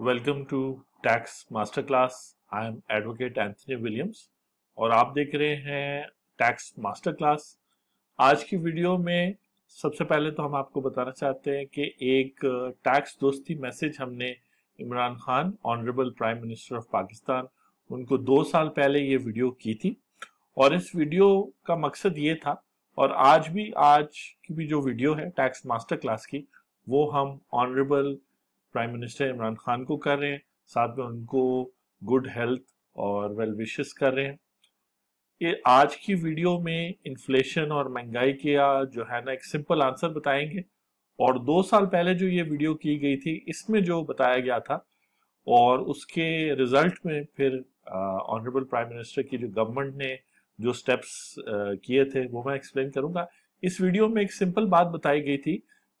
welcome to tax master class I am advocate Anthony Williams और आप देख रहे हैं टैक्स मास्टर क्लास आज की वीडियो में सबसे पहले तो हम आपको बताना चाहते हैं कि एक टैक्स uh, दोस्ती मैसेज हमने Imran Khan honourable prime minister of Pakistan उनको दो साल पहले ये वीडियो की थी और इस वीडियो का मकसद ये था और आज भी आज की भी जो वीडियो है टैक्स मास्टर क्लास की वो हम honourable prime minister Imran Khan को कर रहे हैं साथ में उनको गुड हेल्थ और वेल विशेस कर रहे हैं ये आज की वीडियो में इन्फ्लेशन और महंगाई के जो है ना एक सिंपल आंसर बताएंगे और दो साल पहले जो ये वीडियो की गई थी इसमें जो बताया गया था और उसके रिजल्ट में फिर ऑनरेबल प्राइम मिनिस्टर की जो गवर्नमेंट ने जो स्टेप्स किए थे वो मैं एक्सप्लेन करूंगा इस वीडियो में एक सिंपल बात बताई गई थी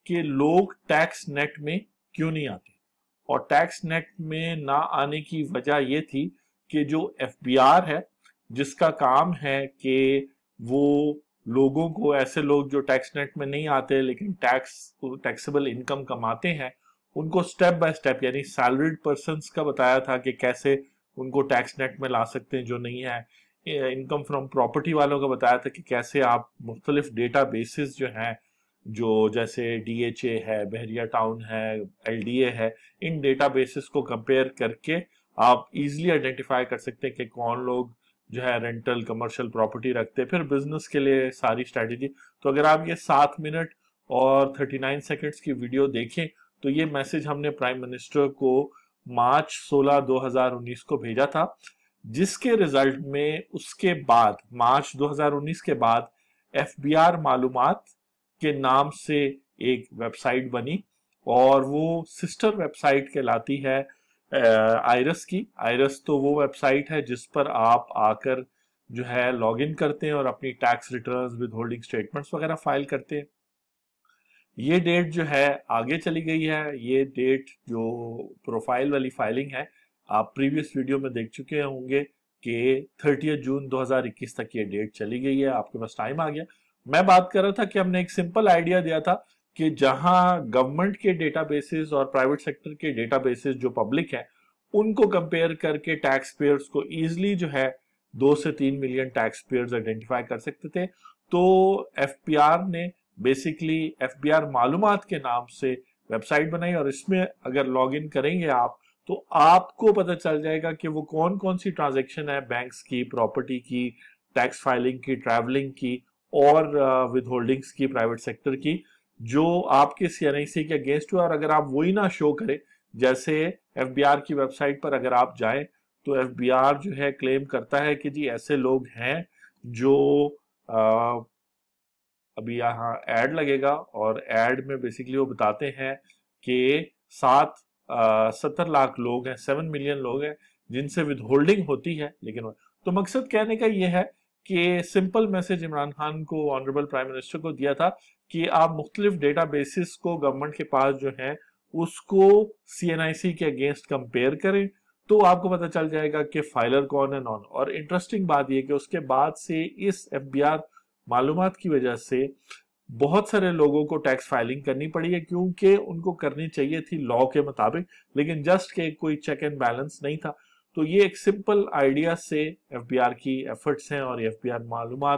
कि लोग टैक्स नेट में क्यों नहीं आती और टैक्स नेट में ना आने की वजह यह थी कि जो एफ है जिसका काम है कि वो लोगों को ऐसे लोग जो टैक्स नेट में नहीं आते लेकिन टैक्स टैक्सेबल इनकम कमाते हैं उनको स्टेप बाय स्टेप यानी सैलरीड पर्सन का बताया था कि कैसे उनको टैक्स नेट में ला सकते हैं जो नहीं है इनकम फ्रॉम प्रॉपर्टी वालों का बताया था कि कैसे आप मुख्तलिफ डेटा बेसिस जो हैं जो जैसे डीएचए है बहरिया टाउन है एलडीए है इन डेटा बेसिस को कंपेयर करके आप इजीली आइडेंटिफाई कर सकते हैं कि कौन लोग जो है रेंटल कमर्शियल प्रॉपर्टी रखते हैं फिर बिजनेस के लिए सारी स्ट्रेटेजी तो अगर आप ये सात मिनट और थर्टी नाइन सेकेंड्स की वीडियो देखें तो ये मैसेज हमने प्राइम मिनिस्टर को मार्च सोलह दो हजार उन्नीस को भेजा था जिसके रिजल्ट में उसके बाद मार्च 2019 के बाद एफ बी आर मालूम के नाम से एक वेबसाइट बनी और वो सिस्टर वेबसाइट कहलाती है आयरस की आयरस तो वो वेबसाइट है जिस पर आप आकर जो है लॉग इन करते हैं और अपनी tax return withholding statements वगैरह फाइल करते हैं ये डेट जो है आगे चली गई है ये डेट जो प्रोफाइल वाली फाइलिंग है आप प्रीवियस वीडियो में देख चुके होंगे कि थर्टी जून 2021 तक ये डेट चली गई है आपके पास टाइम आ गया मैं बात कर रहा था कि हमने एक सिंपल आइडिया दिया था कि जहां गवर्नमेंट के डेटाबेसेस और प्राइवेट सेक्टर के डेटाबेसेस जो पब्लिक है उनको कंपेयर करके टैक्स पेयर्स को इजिली जो है दो से तीन मिलियन टैक्स पेयर्स आइडेंटिफाई कर सकते थे तो एफ ने बेसिकली एफ बी मालूम के नाम से वेबसाइट बनाई और इसमें अगर लॉग इन करेंगे आप तो आपको पता चल जाएगा कि वो कौन कौन सी ट्रांजेक्शन है बैंक्स की प्रॉपर्टी की टैक्स फाइलिंग की ट्रैवलिंग की और विद होल्डिंग्स की प्राइवेट सेक्टर की जो आपके सीएनआईसी के अगेंस्ट हुआ और अगर आप ही ना शो करें जैसे एफ की वेबसाइट पर अगर आप जाए तो एफ जो है क्लेम करता है कि जी ऐसे लोग हैं जो आ, अभी यहाँ एड लगेगा और एड में बेसिकली वो बताते हैं कि सात सत्तर लाख लोग हैं सेवन मिलियन लोग हैं जिनसे विद होल्डिंग होती है लेकिन तो मकसद कहने का यह है कि सिंपल मैसेज इमरान खान को ऑनरेबल प्राइम मिनिस्टर को दिया था कि आप मुख्तलिफ डेटा बेसिस को गवर्नमेंट के पास जो है उसको सी के अगेंस्ट कंपेयर करें तो आपको पता चल जाएगा कि फाइलर कौन है नॉन और इंटरेस्टिंग बात यह कि उसके बाद से इस एफबीआर मालूम की वजह से बहुत सारे लोगों को टैक्स फाइलिंग करनी पड़ी है क्योंकि उनको करनी चाहिए थी लॉ के मुताबिक लेकिन जस्ट के कोई चेक एंड बैलेंस नहीं था तो ये एक सिंपल आइडिया से एफबीआर की एफर्ट्स हैं और एफबीआर मालूम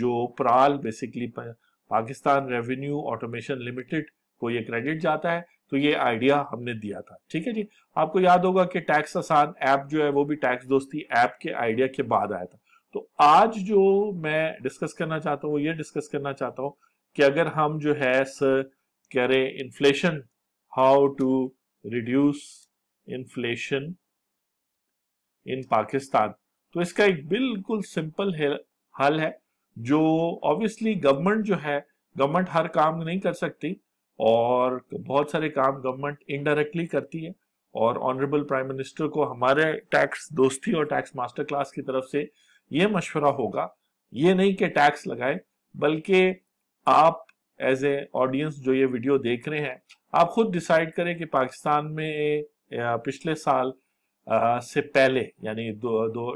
जो PRAL basically Pakistan revenue automation limited को ये क्रेडिट जाता है तो ये आइडिया हमने दिया था ठीक है जी आपको याद होगा कि टैक्स आसान ऐप जो है वो भी टैक्स दोस्ती ऐप के आइडिया के बाद आया था तो आज जो मैं डिस्कस करना चाहता हूँ वो ये डिस्कस करना चाहता हूँ कि अगर हम जो है सर रहे inflation how to reduce inflation in Pakistan तो इसका एक बिल्कुल सिंपल हल है जो ऑब्वियसली गवर्नमेंट जो है गवर्नमेंट हर काम नहीं कर सकती और बहुत सारे काम गवर्नमेंट इनडायरेक्टली करती है और ऑनरेबल प्राइम मिनिस्टर को हमारे टैक्स दोस्ती और टैक्स मास्टर क्लास की तरफ से ये मशवरा होगा ये नहीं कि टैक्स लगाए बल्कि आप एज ए ऑडियंस जो ये वीडियो देख रहे हैं आप खुद डिसाइड करें कि पाकिस्तान में पिछले साल से पहले यानी दो दो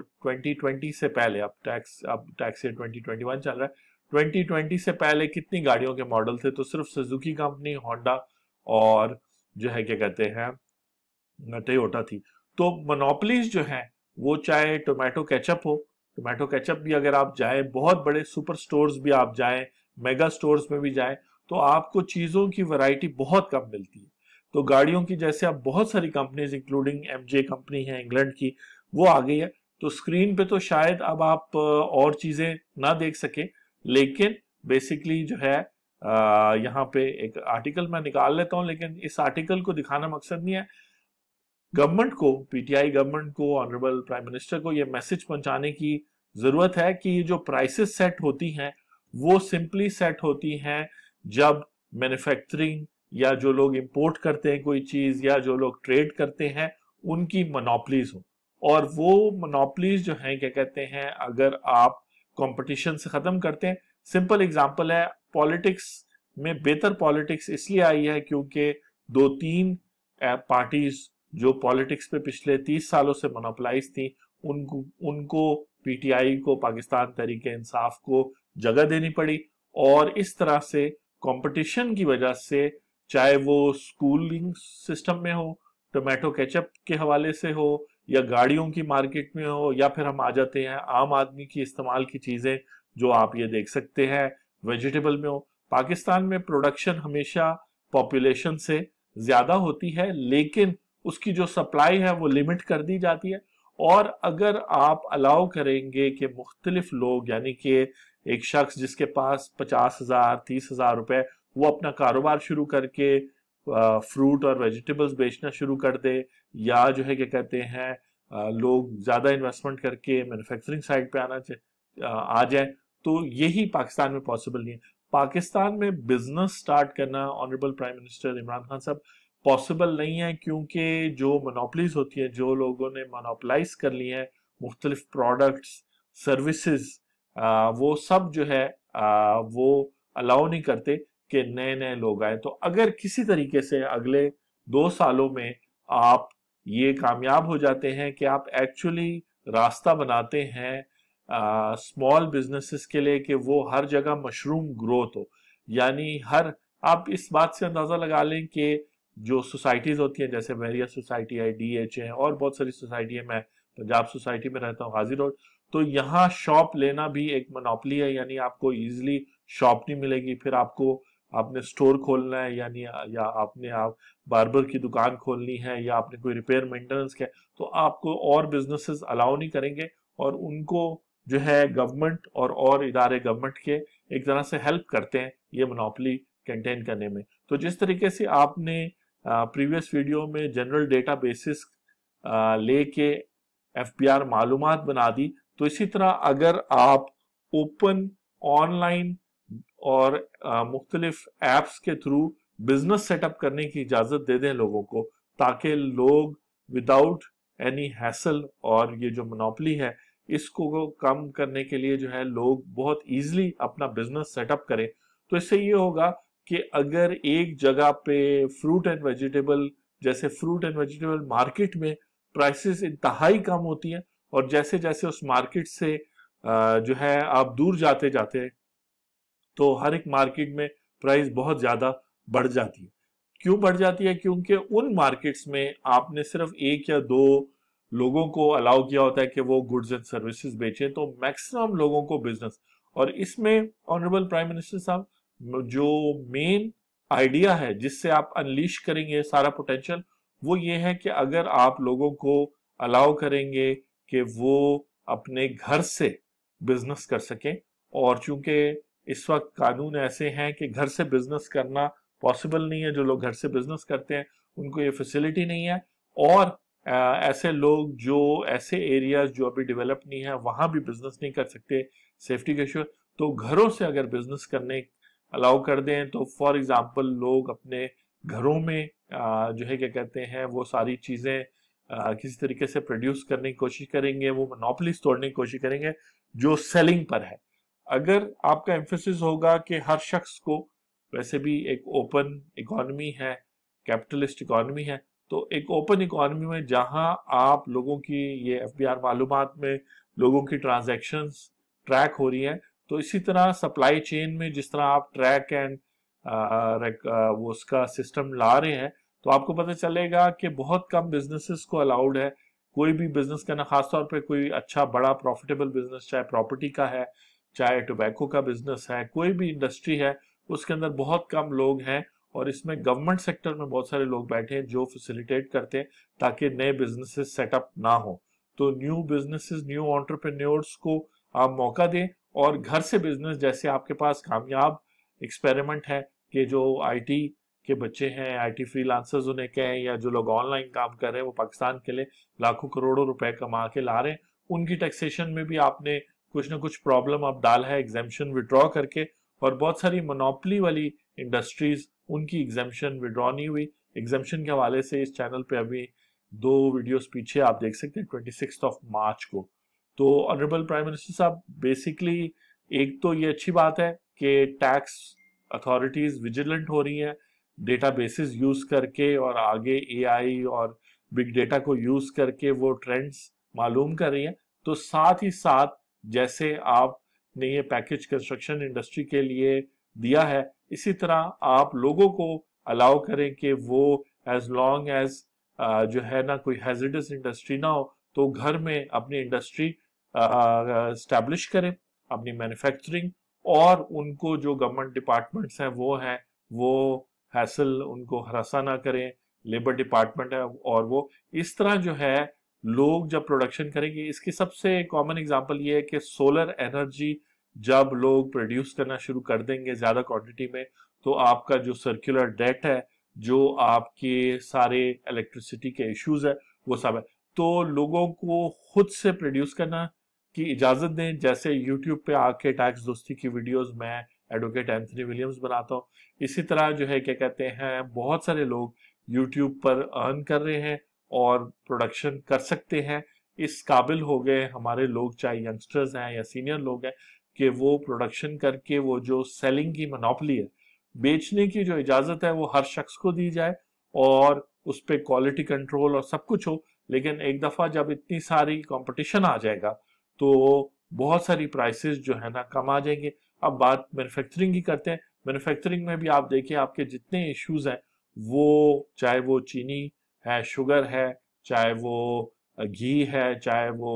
ट्वेंटी से पहले अब टैक्स अब टैक्स ईयर 2021 चल रहा है 2020 से पहले कितनी गाड़ियों के मॉडल थे तो सिर्फ सुजुकी कंपनी होंडा और जो है क्या कहते हैं टोयोटा थी तो मोनोपलीज जो है वो चाहे टोमेटो कैचअप हो टोमेटो कैचअप भी अगर आप जाए बहुत बड़े सुपर स्टोर्स भी आप जाए मेगा स्टोर्स में भी जाए तो आपको चीज़ों की वैरायटी बहुत कम मिलती है तो गाड़ियों की जैसे अब बहुत सारी कंपनीज इंक्लूडिंग एम कंपनी है इंग्लैंड की वो आ गई है तो स्क्रीन पे तो शायद अब आप और चीजें ना देख सके लेकिन बेसिकली जो है यहाँ पे एक आर्टिकल मैं निकाल लेता हूं लेकिन इस आर्टिकल को दिखाना मकसद नहीं है गवर्नमेंट को पीटीआई गवर्नमेंट को ऑनरेबल प्राइम मिनिस्टर को ये मैसेज पहुंचाने की जरूरत है कि ये जो प्राइसेस सेट होती हैं वो सिंपली सेट होती हैं जब मैन्युफैक्चरिंग या जो लोग इंपोर्ट करते हैं कोई चीज या जो लोग ट्रेड करते हैं उनकी मोनोपलीज हो और वो मोनोपलीज जो है क्या कहते हैं अगर आप कंपटीशन से खत्म करते हैं सिंपल एग्जांपल है पॉलिटिक्स में बेहतर पॉलिटिक्स इसलिए आई है क्योंकि दो तीन पार्टीज जो पॉलिटिक्स पे पिछले तीस सालों से मोनोपलाइज थी उनको उनको पीटीआई को पाकिस्तान तरीके इंसाफ को जगह देनी पड़ी और इस तरह से कंपटीशन की वजह से चाहे वो स्कूलिंग सिस्टम में हो टोमेटो केचप के हवाले से हो या गाड़ियों की मार्केट में हो या फिर हम आ जाते हैं आम आदमी की इस्तेमाल की चीज़ें जो आप ये देख सकते हैं वेजिटेबल में हो पाकिस्तान में प्रोडक्शन हमेशा पॉपुलेशन से ज़्यादा होती है लेकिन उसकी जो सप्लाई है वो लिमिट कर दी जाती है और अगर आप अलाउ करेंगे कि मुख्तलिफ लोग यानी कि एक शख्स जिसके पास पचास हजार तीस हजार रुपए वो अपना कारोबार शुरू करके फ्रूट और वेजिटेबल्स बेचना शुरू कर दे या जो है क्या कहते हैं लोग ज़्यादा इन्वेस्टमेंट करके मैन्युफैक्चरिंग साइड पे आना आ जाए तो यही पाकिस्तान में पॉसिबल नहीं है पाकिस्तान में बिजनेस स्टार्ट करना honourable prime minister Imran Khan साहब पॉसिबल नहीं है क्योंकि जो मोनोपलीज होती हैं जो लोगों ने मोनोपलाइज कर लिए हैं मुख्तलिफ प्रोडक्ट्स सर्विसेज वो सब जो है आ, वो अलाउ नहीं करते के नए नए लोग आए तो अगर किसी तरीके से अगले दो सालों में आप ये कामयाब हो जाते हैं कि आप एक्चुअली रास्ता बनाते हैं स्मॉल बिजनेसेस के लिए कि वो हर जगह मशरूम ग्रोथ हो यानी हर आप इस बात से अंदाज़ा लगा लें कि जो सोसाइटीज़ होती हैं जैसे मेरिया सोसाइटी है डी एच है और बहुत सारी सोसाइटी है मैं पंजाब सोसाइटी में रहता हूँ गाजी रोड तो यहाँ शॉप लेना भी एक मनोपली है यानी आपको ईजिली शॉप नहीं मिलेगी फिर आपको आपने स्टोर खोलना है यानी या आपने आप बार्बर की दुकान खोलनी है या आपने कोई रिपेयर मेंटेनेंस किया तो आपको और बिजनेसेस अलाउ नहीं करेंगे और उनको जो है गवर्नमेंट और और इदारे गवर्नमेंट के एक तरह से हेल्प करते हैं ये मोनोपली कंटेन करने में तो जिस तरीके से आपने प्रीवियस वीडियो में जनरल डेटा बेसिस लेके एफ पी आर मालूम बना दी तो इसी तरह अगर आप ओपन ऑनलाइन और मुख्तलिफ एप्स के थ्रू बिजनेस सेटअप करने की इजाज़त दे दें लोगों को ताकि लोग विदाउट एनी हैसल और ये जो मनोपली है इसको कम करने के लिए जो है लोग बहुत ईजिली अपना बिजनेस सेटअप करें तो इससे ये होगा कि अगर एक जगह पे फ्रूट एंड वेजिटेबल जैसे फ्रूट एंड वेजिटेबल मार्केट में प्राइसेस इंतहाई कम होती हैं और जैसे जैसे उस मार्केट से जो है आप दूर जाते जाते तो हर एक मार्केट में प्राइस बहुत ज़्यादा बढ़ जाती है क्यों बढ़ जाती है क्योंकि उन मार्केट्स में आपने सिर्फ एक या दो लोगों को अलाउ किया होता है कि वो गुड्स एंड सर्विसेज बेचें तो मैक्सिमम लोगों को बिजनेस और इसमें ऑनरेबल प्राइम मिनिस्टर साहब जो मेन आइडिया है जिससे आप अनलीश करेंगे सारा पोटेंशियल वो ये है कि अगर आप लोगों को अलाउ करेंगे कि वो अपने घर से बिजनेस कर सकें और चूंकि इस वक्त कानून ऐसे हैं कि घर से बिजनेस करना पॉसिबल नहीं है जो लोग घर से बिजनेस करते हैं उनको ये फैसिलिटी नहीं है और आ, ऐसे लोग जो ऐसे एरियाज जो अभी डेवलप नहीं है वहाँ भी बिजनेस नहीं कर सकते सेफ्टी के शोर तो घरों से अगर बिजनेस करने अलाउ कर दें तो फॉर एग्ज़ाम्पल लोग अपने घरों में आ, जो है क्या कहते हैं वो सारी चीज़ें किसी तरीके से प्रोड्यूस करने की कोशिश करेंगे वो मोनोपलीस तोड़ने की कोशिश करेंगे जो सेलिंग पर है अगर आपका एम्फोसिस होगा कि हर शख्स को वैसे भी एक ओपन इकॉनमी है कैपिटलिस्ट इकोनमी है तो एक ओपन इकॉनमी में जहां आप लोगों की ये एफ बी आर मालूम में लोगों की ट्रांजेक्शन ट्रैक हो रही है तो इसी तरह सप्लाई चेन में जिस तरह आप ट्रैक एंड वो उसका सिस्टम ला रहे हैं तो आपको पता चलेगा कि बहुत कम बिजनेसेस को अलाउड है कोई भी बिजनेस करना खासतौर पर कोई अच्छा बड़ा प्रॉफिटेबल बिजनेस चाहे प्रॉपर्टी का है चाहे टोबैको का बिजनेस है कोई भी इंडस्ट्री है उसके अंदर बहुत कम लोग हैं और इसमें गवर्नमेंट सेक्टर में बहुत सारे लोग बैठे हैं जो फैसिलिटेट करते हैं ताकि नए बिजनेसेस सेटअप ना हो तो न्यू बिजनेसेस न्यू ऑन्टरप्रेन्योर्स को आप मौका दें और घर से बिजनेस जैसे आपके पास कामयाब एक्सपेरिमेंट है कि जो आईटी के बच्चे हैं आईटी फ्रीलांसर्स उन्हें कहें या जो लोग ऑनलाइन काम कर रहे हैं वो पाकिस्तान के लिए लाखों करोड़ों रुपए कमा के ला रहे हैं उनकी टैक्सेशन में भी आपने कुछ ना कुछ प्रॉब्लम आप डाला है एग्जामेशन विड्रॉ करके और बहुत सारी मोनोपली वाली इंडस्ट्रीज उनकी एग्जामेशन विड्रॉ नहीं हुई एग्जामेशन के हवाले से इस चैनल पे अभी दो वीडियोस पीछे आप देख सकते हैं ट्वेंटी ऑफ मार्च को तो ऑनरेबल प्राइम मिनिस्टर साहब बेसिकली एक तो ये अच्छी बात है कि टैक्स अथॉरिटीज विजिलेंट हो रही हैं डेटा बेसिस यूज करके और आगे ए और बिग डेटा को यूज करके वो ट्रेंड्स मालूम कर रही है तो साथ ही साथ जैसे आप ने ये पैकेज कंस्ट्रक्शन इंडस्ट्री के लिए दिया है इसी तरह आप लोगों को अलाउ करें कि वो एज लॉन्ग एज जो है ना कोई हेजिडस इंडस्ट्री ना हो तो घर में अपनी इंडस्ट्री स्टैब्लिश करें अपनी मैन्युफैक्चरिंग और उनको जो गवर्नमेंट डिपार्टमेंट्स हैं वो हैं वो हैसल उनको हरासा ना करें लेबर डिपार्टमेंट है और वो इस तरह जो है लोग जब प्रोडक्शन करेंगे इसकी सबसे कॉमन एग्जांपल ये है कि सोलर एनर्जी जब लोग प्रोड्यूस करना शुरू कर देंगे ज्यादा क्वांटिटी में तो आपका जो सर्कुलर डेट है जो आपके सारे इलेक्ट्रिसिटी के इश्यूज है वो सब है तो लोगों को खुद से प्रोड्यूस करना की इजाजत दें जैसे यूट्यूब पे आके टैक्स दोस्ती की वीडियोस मैं एडवोकेट एंथनी विलियम्स बनाता हूँ इसी तरह जो है क्या कहते हैं बहुत सारे लोग यूट्यूब पर अर्न कर रहे हैं और प्रोडक्शन कर सकते हैं इस काबिल हो गए हमारे लोग चाहे यंगस्टर्स हैं या सीनियर लोग हैं कि वो प्रोडक्शन करके वो जो सेलिंग की मनोपली है बेचने की जो इजाज़त है वो हर शख्स को दी जाए और उस पर क्वालिटी कंट्रोल और सब कुछ हो लेकिन एक दफ़ा जब इतनी सारी कंपटीशन आ जाएगा तो बहुत सारी प्राइसेस जो है ना कम आ जाएंगे अब बात मैन्युफैक्चरिंग की करते हैं मैन्युफैक्चरिंग में भी आप देखिए आपके जितने इश्यूज हैं वो चाहे वो चीनी है शुगर है चाहे वो घी है चाहे वो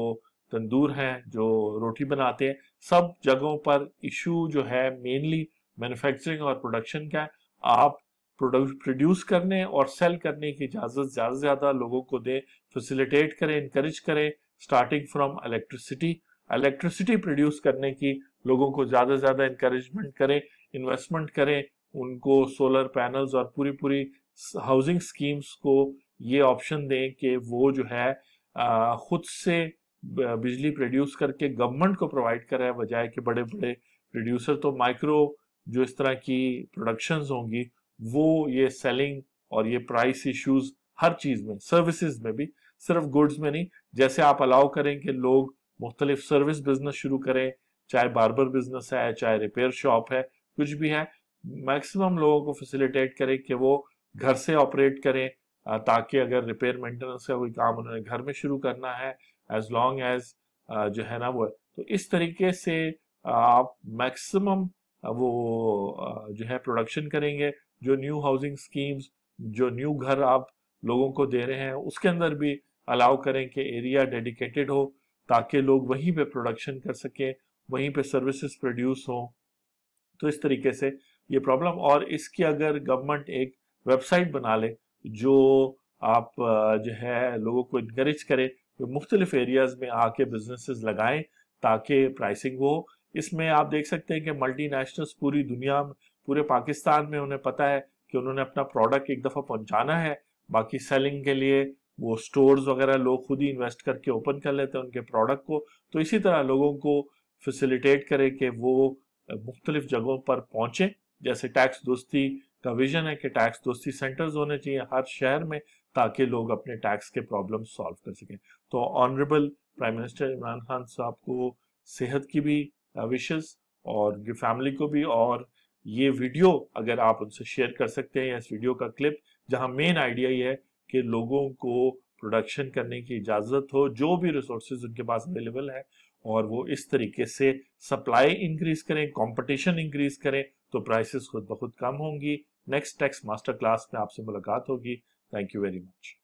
तंदूर है जो रोटी बनाते हैं सब जगहों पर इशू जो है मेनली मैन्युफैक्चरिंग और प्रोडक्शन का है आप प्रोड्यूस करने और सेल करने की इजाज़त ज़्यादा से ज़्यादा लोगों को दें फैसिलिटेट करें इंकरेज करें starting from electricity electricity produce करने की लोगों को ज़्यादा से ज़्यादा इंकरेजमेंट करें इन्वेस्टमेंट करें उनको सोलर पैनल्स और पूरी पूरी हाउसिंग स्कीम्स को ये ऑप्शन दें कि वो जो है खुद से बिजली प्रोड्यूस करके गवर्नमेंट को प्रोवाइड कराए बजाय कि बड़े बड़े प्रोड्यूसर तो माइक्रो जो इस तरह की प्रोडक्शंस होंगी वो ये सेलिंग और ये प्राइस इश्यूज हर चीज में सर्विसेज में भी सिर्फ गुड्स में नहीं जैसे आप अलाउ करें कि लोग मुख्तलिफ सर्विस बिजनेस शुरू करें चाहे बार्बर बिजनेस है चाहे रिपेयर शॉप है कुछ भी है मैक्सिमम लोगों को फैसिलिटेट करें कि वो घर से ऑपरेट करें ताकि अगर रिपेयर मेंटेनेंस का कोई काम उन्होंने घर में शुरू करना है एज लॉन्ग एज जो है ना वो तो इस तरीके से आप मैक्सिमम वो जो है प्रोडक्शन करेंगे जो न्यू हाउसिंग स्कीम्स जो न्यू घर आप लोगों को दे रहे हैं उसके अंदर भी अलाउ करें कि एरिया डेडिकेटेड हो ताकि लोग वहीं पे प्रोडक्शन कर सकें वहीं पे सर्विसेज प्रोड्यूस हो तो इस तरीके से ये प्रॉब्लम और इसकी अगर गवर्नमेंट एक वेबसाइट बना ले जो आप जो है लोगों को इनक्रेज करें तो मुख्तलिफ एरियाज में आके बिजनेस लगाएं ताकि प्राइसिंग हो इसमें आप देख सकते हैं कि मल्टी नेशनल्स पूरी दुनिया में पूरे पाकिस्तान में उन्हें पता है कि उन्होंने अपना प्रोडक्ट एक दफ़ा पहुंचाना है बाकी सेलिंग के लिए वो स्टोर्स वगैरह लोग खुद ही इन्वेस्ट करके ओपन कर लेते हैं उनके प्रोडक्ट को तो इसी तरह लोगों को फैसिलिटेट करें कि वो मुख्तलिफ जगहों पर पहुँचें जैसे टैक्स दोस्ती का विजन है कि टैक्स दोस्ती सेंटर्स होने चाहिए हर शहर में ताकि लोग अपने टैक्स के प्रॉब्लम सॉल्व कर सकें तो honourable prime minister Imran Khan साहब को सेहत की भी विशेष uh, और फैमिली को भी और ये वीडियो अगर आप उनसे शेयर कर सकते हैं या इस वीडियो का क्लिप जहां मेन आइडिया ये है कि लोगों को प्रोडक्शन करने की इजाज़त हो जो भी रिसोर्सेज उनके पास अवेलेबल है और वो इस तरीके से सप्लाई इंक्रीज करें कंपटीशन इंक्रीज करें तो प्राइसेस खुद बहुत कम होंगी नेक्स्ट टेक्स्ट मास्टर क्लास में आपसे मुलाकात होगी थैंक यू वेरी मच